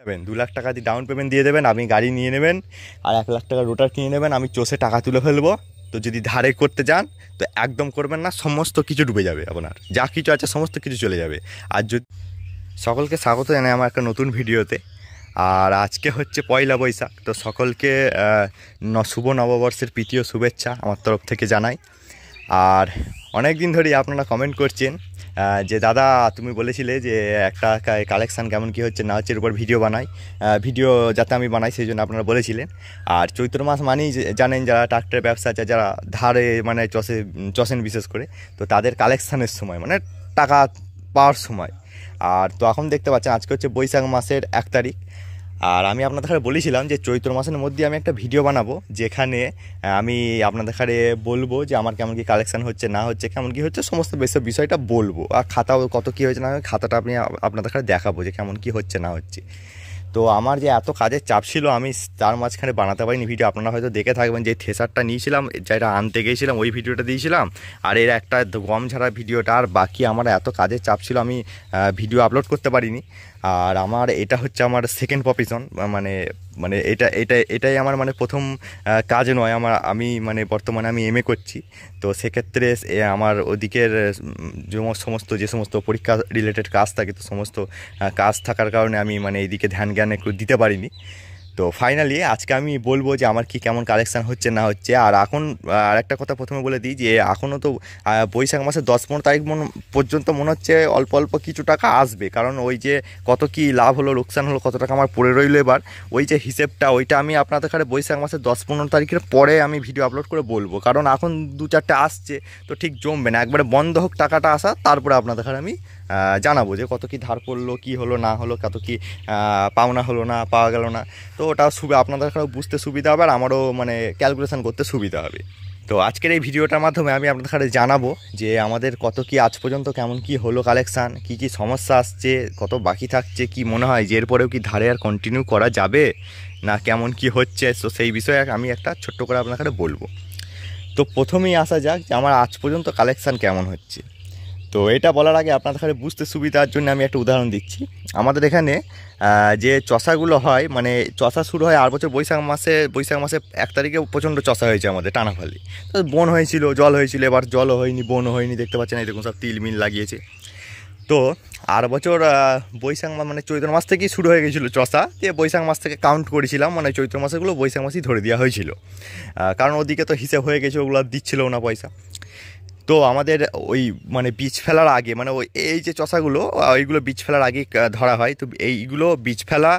যাবেন দু লাখ টাকা দিয়ে ডাউন পেমেন্ট দিয়ে দেবেন আপনি গাড়ি নিয়ে নেবেন আর এক লাখ টাকা রোটার কিনে নেবেন আমি চষে টাকা তুলে ফেলবো তো যদি ধারে করতে যান তো একদম করবেন না সমস্ত কিছু ডুবে যাবে আপনার যা কিছু আছে সমস্ত কিছু চলে যাবে আর যদি সকলকে স্বাগত জানাই আমার একটা নতুন ভিডিওতে আর আজকে হচ্ছে পয়লা বৈশাখ তো সকলকে শুভ নববর্ষের প্রীতীয় শুভেচ্ছা আমার তরফ থেকে জানাই আর অনেক দিন ধরেই আপনারা কমেন্ট করছেন যে দাদা তুমি বলেছিলে যে একটা কালেকশান কেমন কি হচ্ছে না হচ্ছে এর উপর ভিডিও বানাই ভিডিও যাতে আমি বানাই সেই জন্য আপনারা বলেছিলেন আর চৈত্র মাস মানেই জানেন যারা ট্রাক্টরের ব্যবসা আছে যারা ধারে মানে চষে চষেন বিশেষ করে তো তাদের কালেকশানের সময় মানে টাকা পাওয়ার সময় আর তো এখন দেখতে পাচ্ছেন আজকে হচ্ছে বৈশাখ মাসের এক তারিখ আর আমি আপনাদের বলেছিলাম যে চৈত্র মাসের মধ্যে আমি একটা ভিডিও বানাবো যেখানে আমি আপনাদের কারে বলবো যে আমার কেমন কি কালেকশান হচ্ছে না হচ্ছে কেমন কি হচ্ছে সমস্ত বেসব বিষয়টা বলবো আর খাতা কত কি হয়েছে না খাতাটা আপনি আপনাদের দেখাবো যে কেমন কি হচ্ছে না হচ্ছে তো আমার যে এত কাজের চাপ ছিল আমি তার মাঝখানে বানাতে পারিনি ভিডিও আপনারা হয়তো দেখে থাকবেন যে থেসারটা নিয়েছিলাম যেটা আনতে গিয়েছিলাম ওই ভিডিওটা দিয়েছিলাম আর এর একটা গম ছাড়া ভিডিওটা আর বাকি আমার এত কাজের চাপ ছিল আমি ভিডিও আপলোড করতে পারিনি আর আমার এটা হচ্ছে আমার সেকেন্ড প্রফেশন মানে মানে এটা এটা এটাই আমার মানে প্রথম কাজ নয় আমার আমি মানে বর্তমানে আমি এম করছি তো সেক্ষেত্রে আমার ওদিকের সমস্ত যে সমস্ত পরীক্ষা রিলেটেড কাজ থাকে তো সমস্ত কাজ থাকার কারণে আমি মানে এইদিকে ধ্যান জ্ঞান একটু দিতে পারিনি তো ফাইনালি আজকে আমি বলবো যে আমার কি কেমন কালেকশান হচ্ছে না হচ্ছে আর এখন আর একটা কথা প্রথমে বলে দিই যে এখনও তো বৈশাখ মাসের দশ পনেরো তারিখ পর্যন্ত মনে হচ্ছে অল্প অল্প কিছু টাকা আসবে কারণ ওই যে কত কি লাভ হলো লোকসান হলো কত টাকা আমার পড়ে রইলো এবার ওই যে হিসেবটা ওইটা আমি আপনাদের কাছে বৈশাখ মাসের দশ পনেরো তারিখের পরে আমি ভিডিও আপলোড করে বলবো কারণ এখন দু চারটে আসছে তো ঠিক জমবে না একবারে বন্ধ হোক টাকাটা আসা তারপরে আপনাদের কাছে আমি জানাবো যে কত কি ধার পড়লো কি হলো না হলো কত কি পাওনা হলো না পাওয়া গেল না তো ওটা সুবি আপনাদের বুঝতে সুবিধা হবে আর আমারও মানে ক্যালকুলেশান করতে সুবিধা হবে তো আজকের এই ভিডিওটার মাধ্যমে আমি আপনাদের কাছে জানাবো যে আমাদের কত কি আজ পর্যন্ত কেমন কি হলো কালেকশান কি কি সমস্যা আসছে কত বাকি থাকছে কি মনে হয় যে এরপরেও কি ধারে আর কন্টিনিউ করা যাবে না কেমন কি হচ্ছে তো সেই বিষয়ে আমি একটা ছোট্ট করে আপনার বলবো তো প্রথমেই আসা যাক যে আমার আজ পর্যন্ত কালেকশান কেমন হচ্ছে তো এটা বলার আগে আপনাদের এখানে বুঝতে সুবিধার জন্য আমি একটা উদাহরণ দিচ্ছি আমাদের এখানে যে চষাগুলো হয় মানে চষা শুরু হয় আর বছর বৈশাখ মাসে বৈশাখ মাসে এক তারিখে প্রচণ্ড চষা হয়েছে আমাদের টানাফালি তো বন হয়েছিল জল হয়েছিল এবার জলও হয়নি বনও হয়নি দেখতে পাচ্ছেন এরকম সব তিল মিল লাগিয়েছে তো আর বছর বৈশাখ মাস মানে চৈত্র মাস থেকেই শুরু হয়ে গেছিলো চষা দিয়ে বৈশাখ মাস থেকে কাউন্ট করেছিলাম মানে চৈত্র মাসেগুলো বৈশাখ মাসেই ধরে দেওয়া হয়েছিল কারণ ওদিকে তো হিসেব হয়ে গেছে ওগুলো দিচ্ছিলো না পয়সা তো আমাদের ওই মানে বীজ ফেলার আগে মানে ওই এই যে চষাগুলো ওইগুলো বীজ ফেলার আগে ধরা হয় তো এইগুলো বীজ ফেলা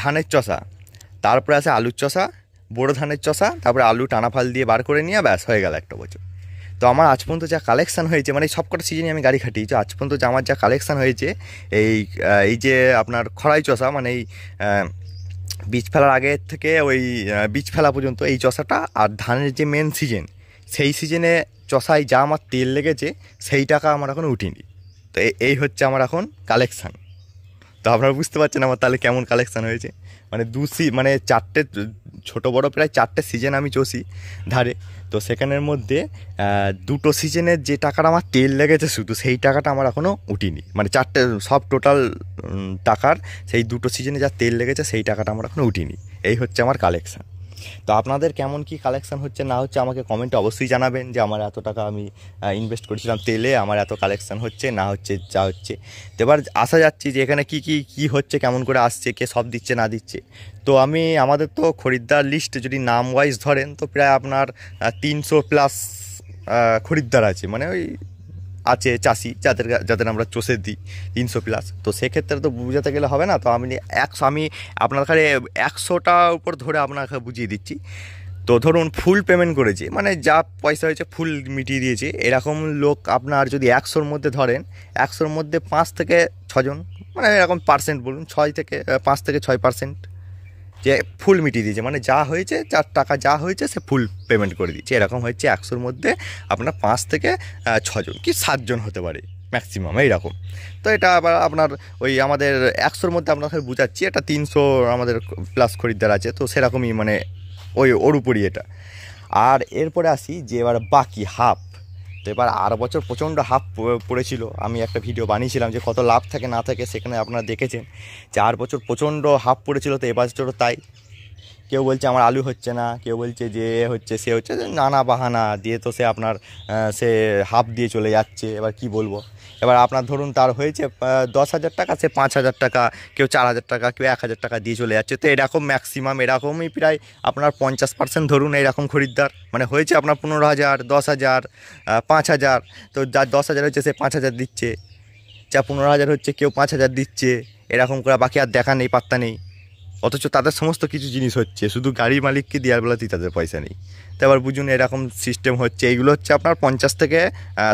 ধানের চষা তারপরে আছে আলুর চষা বড়ো ধানের চষা তারপরে আলু টানা ফাল দিয়ে বার করে নিয়ে ব্যাস হয়ে গেল একটা বছর তো আমার আজ পর্যন্ত যা কালেকশান হয়েছে মানে সবকটা সিজনে আমি গাড়ি খাটিয়েছি আজ পর্যন্ত যে আমার যা কালেকশান হয়েছে এই এই যে আপনার খড়াই চষা মানে এই বীজ ফেলার আগে থেকে ওই বীজ ফেলা পর্যন্ত এই চষাটা আর ধানের যে মেন সিজন সেই সিজনে চষায় যা আমার তেল লেগেছে সেই টাকা আমার এখন উঠিনি তো এই হচ্ছে আমার এখন কালেকশান তো আপনারা বুঝতে পারছেন আমার তাহলে কেমন কালেকশান হয়েছে মানে দু সি মানে চারটে ছোট বড় প্রায় চারটে সিজন আমি চষি ধারে তো সেখানের মধ্যে দুটো সিজনের যে টাকাটা আমার তেল লেগেছে শুধু সেই টাকাটা আমার এখনও উঠিনি মানে চারটে সব টোটাল টাকার সেই দুটো সিজনে যা তেল লেগেছে সেই টাকাটা আমার এখনও উঠিনি এই হচ্ছে আমার কালেকশান তো আপনাদের কেমন কি কালেকশান হচ্ছে না হচ্ছে আমাকে কমেন্টে অবশ্যই জানাবেন যে আমার এত টাকা আমি ইনভেস্ট করেছিলাম তেলে আমার এত কালেকশান হচ্ছে না হচ্ছে যা হচ্ছে তো এবার আশা যাচ্ছি যে এখানে কি কি কি হচ্ছে কেমন করে আসছে কে সব দিচ্ছে না দিচ্ছে তো আমি আমাদের তো খরিদ্দার লিস্ট যদি নাম ওয়াইজ ধরেন তো প্রায় আপনার তিনশো প্লাস খরিদ্দার আছে মানে ওই আছে চাষি যাদের যাদের আমরা চষে দিই তিনশো প্লাস তো সেক্ষেত্রে তো বুঝাতে গেলে হবে না তো আমি একশো আমি আপনার কাছে একশোটা উপর ধরে আপনাকে বুঝিয়ে দিচ্ছি তো ধরুন ফুল পেমেন্ট করেছে মানে যা পয়সা হয়েছে ফুল মিটিয়ে দিয়েছে এরকম লোক আপনার যদি একশোর মধ্যে ধরেন একশোর মধ্যে পাঁচ থেকে ছজন মানে এরকম পার্সেন্ট বলুন ছয় থেকে পাঁচ থেকে ছয় পার্সেন্ট যে ফুল মিটিয়ে দিয়েছে মানে যা হয়েছে যার টাকা যা হয়েছে সে ফুল পেমেন্ট করে দিচ্ছে এরকম হয়েছে একশোর মধ্যে আপনার পাঁচ থেকে ছজন কি সাতজন হতে পারে ম্যাক্সিমাম এইরকম তো এটা আবার আপনার ওই আমাদের একশোর মধ্যে আপনাকে বুঝাচ্ছি এটা তিনশো আমাদের প্লাস খরিদ্দার আছে তো সেরকমই মানে ওই ওর উপরই এটা আর এরপরে আসি যে এবার বাকি হাফ তো এবার আর বছর প্রচণ্ড হাফ পড়েছিল আমি একটা ভিডিও বানিয়েছিলাম যে কত লাভ থাকে না থাকে সেখানে আপনারা দেখেছেন যে আর বছর প্রচণ্ড হাফ পড়েছিল তো এবছরও তাই কেউ বলছে আমার আলু হচ্ছে না কেউ বলছে যে হচ্ছে সে হচ্ছে নানা বাহানা দিয়ে তো সে আপনার সে হাফ দিয়ে চলে যাচ্ছে এবার কি বলবো এবার আপনার ধরুন তার হয়েছে দশ হাজার টাকা সে পাঁচ হাজার টাকা কেউ চার হাজার টাকা কেউ এক হাজার টাকা দিয়ে চলে যাচ্ছে তো এরকম ম্যাক্সিমাম এরকমই প্রায় আপনার পঞ্চাশ পার্সেন্ট ধরুন এরকম খরিদ্দার মানে হয়েছে আপনার পনেরো হাজার দশ হাজার পাঁচ হাজার তো যার দশ হাজার হচ্ছে সে পাঁচ হাজার দিচ্ছে যা পনেরো হাজার হচ্ছে কেউ পাঁচ হাজার দিচ্ছে এরকম করে বাকি আর দেখা নেই পাত্তা নেই অথচ তাদের সমস্ত কিছু জিনিস হচ্ছে শুধু গাড়ি মালিককে দেওয়ার বেলাতেই তাদের পয়সা নেই তো এবার বুঝুন এরকম সিস্টেম হচ্ছে এইগুলো হচ্ছে আপনার পঞ্চাশ থেকে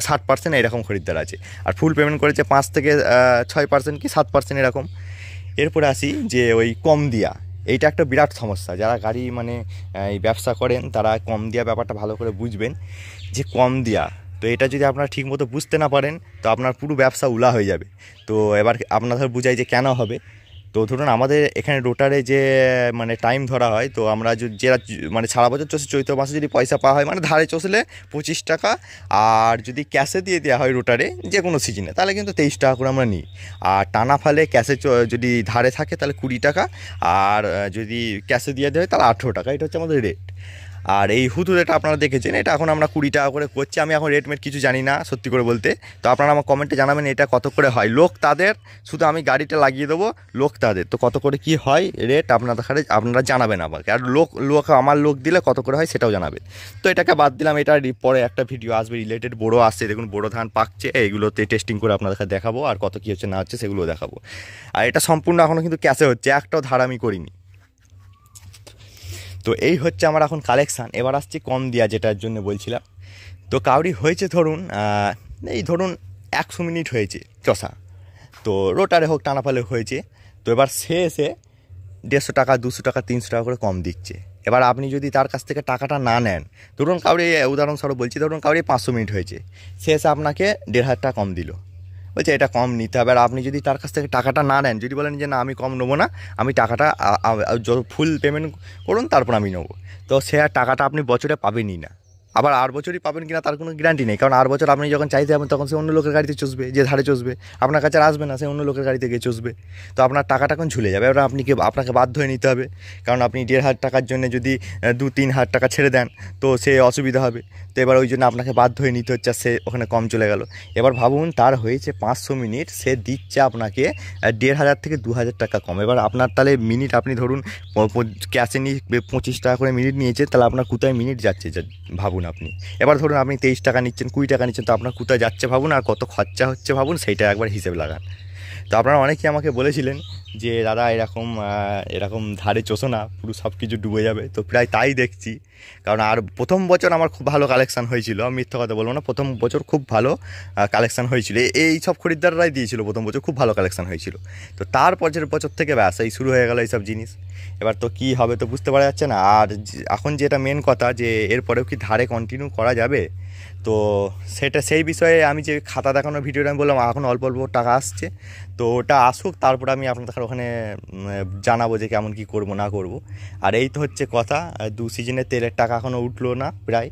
ষাট পার্সেন্ট এরকম খরিদ্দার আছে আর ফুল পেমেন্ট করেছে পাঁচ থেকে ছয় পার্সেন্ট কি সাত পার্সেন্ট এরকম এরপরে আসি যে ওই কম দিয়া এইটা একটা বিরাট সমস্যা যারা গাড়ি মানে এই ব্যবসা করেন তারা কম দেওয়া ব্যাপারটা ভালো করে বুঝবেন যে কম দেওয়া তো এটা যদি আপনারা ঠিকমতো বুঝতে না পারেন তো আপনার পুরো ব্যবসা উলা হয়ে যাবে তো এবার আপনাদের বুঝাই যে কেন হবে তো ধরুন আমাদের এখানে রোটারে যে মানে টাইম ধরা হয় তো আমরা যারা মানে সারা বছর চষে চৈত্র মাসে যদি পয়সা পাওয়া হয় মানে ধারে চষলে পঁচিশ টাকা আর যদি ক্যাশে দিয়ে দেওয়া হয় রোটারে যে কোনো সিজনে তাহলে কিন্তু তেইশ টাকা করে আমরা নিই আর টানা ফালে ক্যাশে যদি ধারে থাকে তাহলে কুড়ি টাকা আর যদি ক্যাশে দিয়ে দেওয়া হয় তাহলে আঠেরো টাকা এটা হচ্ছে আমাদের রেট আর এই হুতু রেট আপনারা দেখেছেন এটা এখন আমরা কুড়ি টাকা করে করছি আমি এখন রেটমেট কিছু জানি না সত্যি করে বলতে তো আপনারা আমার কমেন্টে জানাবেন এটা কত করে হয় লোক তাদের শুধু আমি গাড়িটা লাগিয়ে দেবো লোক তাদের তো কত করে কি হয় রেট আপনাদের সাথে আপনারা জানাবেন আমাকে আর লোক লোক আমার লোক দিলে কত করে হয় সেটাও জানাবেন তো এটাকে বাদ দিলাম এটা পরে একটা ভিডিও আসবে রিলেটেড বড়ো আসছে দেখুন বড়ো ধান পাকছে এইগুলোতে টেস্টিং করে আপনাদের দেখাবো আর কত কী হচ্ছে না হচ্ছে সেগুলো দেখাবো আর এটা সম্পূর্ণ এখনও কিন্তু ক্যাশে হচ্ছে একটাও ধার আমি করিনি তো এই হচ্ছে আমার এখন কালেকশান এবার আসছি কম দেওয়া যেটার জন্য বলছিলাম তো কাউরি হয়েছে ধরুন এই ধরুন একশো মিনিট হয়েছে চষা তো রোটারে হোক টানাপালে হয়েছে তো এবার সে এসে দেড়শো টাকা দুশো টাকা তিনশো টাকা করে কম দিচ্ছে এবার আপনি যদি তার কাছ থেকে টাকাটা না নেন ধরুন কাউরি উদাহরণস্বরূপ বলছি ধরুন কাউরি পাঁচশো মিনিট হয়েছে সে এসে আপনাকে দেড় হাজার টাকা কম দিল বলছে এটা কম নিতে হবে আর আপনি যদি তার কাছ থেকে টাকাটা না নেন যদি বলেন যে না আমি কম নেবো না আমি টাকাটা ফুল পেমেন্ট করুন তারপর আমি নেবো তো সে আর টাকাটা আপনি বছরে পাবেনই না আবার আর বছরই পাবেন কিনা তার কোনো গ্যারান্টি নেই কারণ আর বছর আপনি যখন চাইতে যাবেন তখন সে অন্য লোকের গাড়িতে চসবে যে ধারে চসবে আপনার কাছে আসবে না সে অন্য লোকের গাড়িতে গিয়ে চসবে তো আপনার টাকাটা এখন ঝুলে যাবে এবার আপনি আপনাকে বাধ্য হয়ে নিতে হবে কারণ আপনি দেড় হাজার টাকার জন্য যদি দু তিন হাজার টাকা ছেড়ে দেন তো সে অসুবিধা হবে তো এবার ওই জন্য আপনাকে বাধ্য হয়ে নিতে হচ্ছে সে ওখানে কম চলে গেল এবার ভাবুন তার হয়েছে পাঁচশো মিনিট সে দিচ্ছে আপনাকে দেড় হাজার থেকে দু হাজার টাকা কম এবার আপনার তাহলে মিনিট আপনি ধরুন ক্যাশে নিয়ে পঁচিশ টাকা করে মিনিট নিয়েছে তাহলে আপনার কোথায় মিনিট যাচ্ছে ভাবুন ভাবুন আপনি এবার ধরুন আপনি তেইশ টাকা নিচ্ছেন কুড়ি টাকা নিচ্ছেন তো আপনার কোথায় যাচ্ছে ভাবুন আর কত খরচা হচ্ছে ভাবুন সেইটা একবার হিসেব লাগান তো আপনারা অনেকেই আমাকে বলেছিলেন যে দাদা এরকম এরকম ধারে চোষো না পুরো সব কিছু ডুবে যাবে তো প্রায় তাই দেখছি কারণ আর প্রথম বছর আমার খুব ভালো কালেকশান হয়েছিল আমি মিথ্যা কথা বলবো না প্রথম বছর খুব ভালো কালেকশান হয়েছিল এই সব খরিদ্দাররাই দিয়েছিল প্রথম বছর খুব ভালো কালেকশান হয়েছিল তো তার পরের বছর থেকে ব্যাস এই শুরু হয়ে গেলো এই সব জিনিস এবার তো কি হবে তো বুঝতে পারা যাচ্ছে না আর এখন যেটা মেন কথা যে এরপরেও কি ধারে কন্টিনিউ করা যাবে তো সেটা সেই বিষয়ে আমি যে খাতা দেখানোর ভিডিওটা আমি বললাম এখন অল্প অল্প টাকা আসছে তো ওটা আসুক তারপরে আমি আপনাদের ওখানে জানাবো যে কেমন কি করব না করব আর এই তো হচ্ছে কথা দু সিজনে তেলের টাকা এখনও উঠলো না প্রায়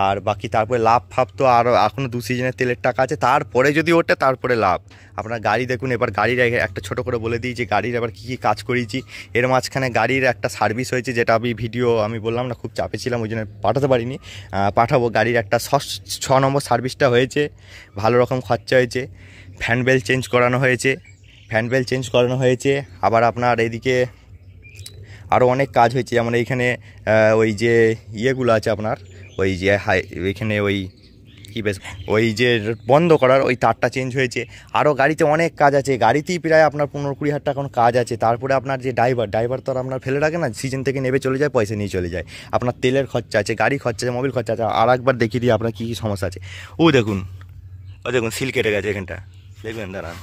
আর বাকি তারপরে লাভ ফাভ তো আরও এখনও দু সিজনের তেলের টাকা আছে তারপরে যদি ওঠে তারপরে লাভ আপনার গাড়ি দেখুন এবার গাড়ির একটা ছোট করে বলে দিই যে গাড়ির আবার কী কী কাজ করেছি এর মাঝখানে গাড়ির একটা সার্ভিস হয়েছে যেটা আমি ভিডিও আমি বললাম না খুব চাপে ছিলাম ওই জন্য পাঠাতে পারিনি পাঠাবো গাড়ির একটা ছ নম্বর সার্ভিসটা হয়েছে ভালো রকম খরচা হয়েছে ফ্যান বেল চেঞ্জ করানো হয়েছে ফ্যান বেল চেঞ্জ করানো হয়েছে আবার আপনার এদিকে আরও অনেক কাজ হয়েছে যেমন এইখানে ওই যে ইয়েগুলো আছে আপনার ওই যে হাই ওইখানে ওই কী বেশ ওই যে বন্ধ করার ওই তারটা চেঞ্জ হয়েছে আরও গাড়িতে অনেক কাজ আছে গাড়িতেই প্রায় আপনার পনেরো কুড়ি হাজার টাকা কাজ আছে তারপরে আপনার যে ড্রাইভার ড্রাইভার তো আর আপনার ফেলে রাখে না সিজন থেকে নেবে চলে যায় পয়সা নিয়ে চলে যায় আপনার তেলের খরচা আছে গাড়ি খরচা আছে মোবিল খরচা আছে আর একবার দেখিয়ে দিই আপনার কী কী সমস্যা আছে ও দেখুন ও দেখুন সিল কেটে গেছে এখানটা দেখবেন দাঁড়ান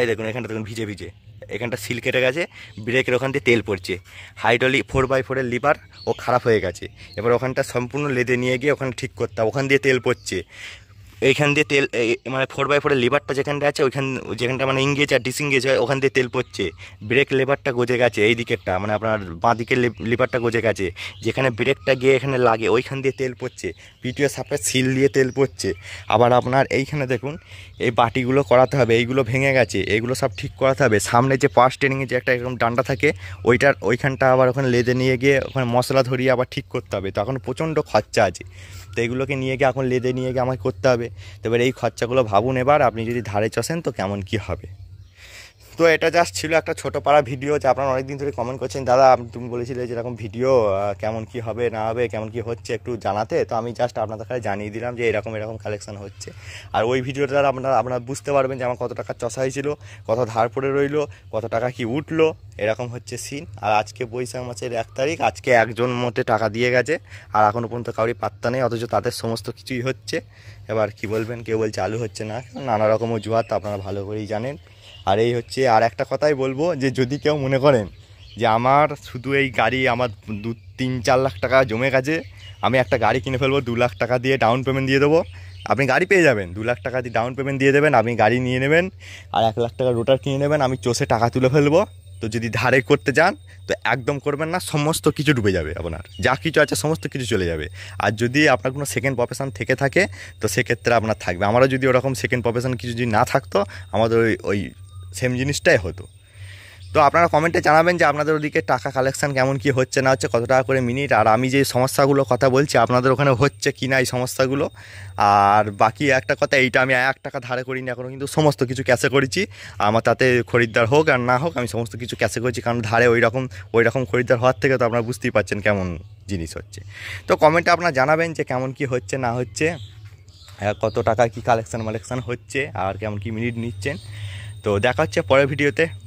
এই দেখুন এখানটা দেখুন ভিজে ভিজে এখানটা সিল কেটে গেছে ব্রেকের ওখান দিয়ে তেল পড়ছে হাইড্রোলিক ফোর বাই ফোরের লিভার ও খারাপ হয়ে গেছে এবার ওখানটা সম্পূর্ণ লেদে নিয়ে গিয়ে ওখানে ঠিক করতে ওখান দিয়ে তেল পড়ছে এইখান দিয়ে তেল মানে ফোর বাই ফোরের লিভারটা যেখানটা আছে ওইখান যেখানটা মানে ইংগেজ আর ডিসইংগেজ হয় ওখান দিয়ে তেল পড়ছে ব্রেক লেবারটা গজে গেছে এই দিকেরটা মানে আপনার বাঁ দিকের লিভারটা গজে গেছে যেখানে ব্রেকটা গিয়ে এখানে লাগে ওইখান দিয়ে তেল পড়ছে পিটিও সাপে সিল দিয়ে তেল পড়ছে আবার আপনার এইখানে দেখুন এই বাটিগুলো করাতে হবে এইগুলো ভেঙে গেছে এগুলো সব ঠিক করাতে হবে সামনে যে পাশ ট্রেনিংয়ে যে একটা এরকম ডান্ডা থাকে ওইটার ওইখানটা আবার ওখানে লেদে নিয়ে গিয়ে ওখানে মশলা ধরিয়ে আবার ঠিক করতে হবে তখন প্রচণ্ড খরচা আছে তো এগুলোকে নিয়ে গিয়ে এখন লেদে নিয়ে গিয়ে আমাকে করতে হবে তো এবার এই খরচাগুলো ভাবুন এবার আপনি যদি ধারে চষেন তো কেমন কি হবে তো এটা জাস্ট ছিল একটা ছোটো পাড়া ভিডিও যে আপনারা অনেকদিন ধরে কমেন্ট করছেন দাদা তুমি বলেছিলে যেরকম ভিডিও কেমন কি হবে না হবে কেমন কি হচ্ছে একটু জানাতে তো আমি জাস্ট আপনাদের কাছে জানিয়ে দিলাম যে এরকম এরকম কালেকশান হচ্ছে আর ওই ভিডিওটা দ্বারা আপনারা আপনারা বুঝতে পারবেন যে আমার কত টাকা চষা হয়েছিল কত ধার পড়ে রইল কত টাকা কি উঠলো এরকম হচ্ছে সিন আর আজকে বৈশাখ মাসের এক তারিখ আজকে একজন মতে টাকা দিয়ে গেছে আর এখনও পর্যন্ত কাউরি পাত্তা নেই অথচ তাদের সমস্ত কিছুই হচ্ছে এবার কি বলবেন কেউ বলছে আলু হচ্ছে না নানা রকম অজুহাত আপনারা ভালো করেই জানেন আর এই হচ্ছে আর একটা কথাই বলবো যে যদি কেউ মনে করেন যে আমার শুধু এই গাড়ি আমার দু তিন চার লাখ টাকা জমে গেছে আমি একটা গাড়ি কিনে ফেলবো দু লাখ টাকা দিয়ে ডাউন পেমেন্ট দিয়ে দেবো আপনি গাড়ি পেয়ে যাবেন দু লাখ টাকা দিয়ে ডাউন পেমেন্ট দিয়ে দেবেন আপনি গাড়ি নিয়ে নেবেন আর এক লাখ টাকা রোটার কিনে নেবেন আমি চষে টাকা তুলে ফেলবো তো যদি ধারে করতে যান তো একদম করবেন না সমস্ত কিছু ডুবে যাবে আপনার যা কিছু আছে সমস্ত কিছু চলে যাবে আর যদি আপনার কোনো সেকেন্ড প্রফেশন থেকে থাকে তো সেক্ষেত্রে আপনার থাকবে আমারও যদি ওরকম সেকেন্ড প্রফেশন কিছু যদি না থাকতো আমাদের ওই ওই সেম জিনিসটাই হতো তো আপনারা কমেন্টে জানাবেন যে আপনাদের ওদিকে টাকা কালেকশান কেমন কি হচ্ছে না হচ্ছে কত টাকা করে মিনিট আর আমি যে সমস্যাগুলো কথা বলছি আপনাদের ওখানে হচ্ছে কি না এই সমস্যাগুলো আর বাকি একটা কথা এইটা আমি এক টাকা ধারে করিনি এখনও কিন্তু সমস্ত কিছু ক্যাশে করেছি আমার তাতে খরিদ্দার হোক আর না হোক আমি সমস্ত কিছু ক্যাশে করেছি কারণ ধারে ওই রকম ওই রকম খরিদ্দার হওয়ার থেকে তো আপনারা বুঝতেই পারছেন কেমন জিনিস হচ্ছে তো কমেন্টে আপনারা জানাবেন যে কেমন কি হচ্ছে না হচ্ছে কত টাকা কি কালেকশান মালেকশান হচ্ছে আর কেমন কি মিনিট নিচ্ছেন তো দেখা হচ্ছে পরের ভিডিওতে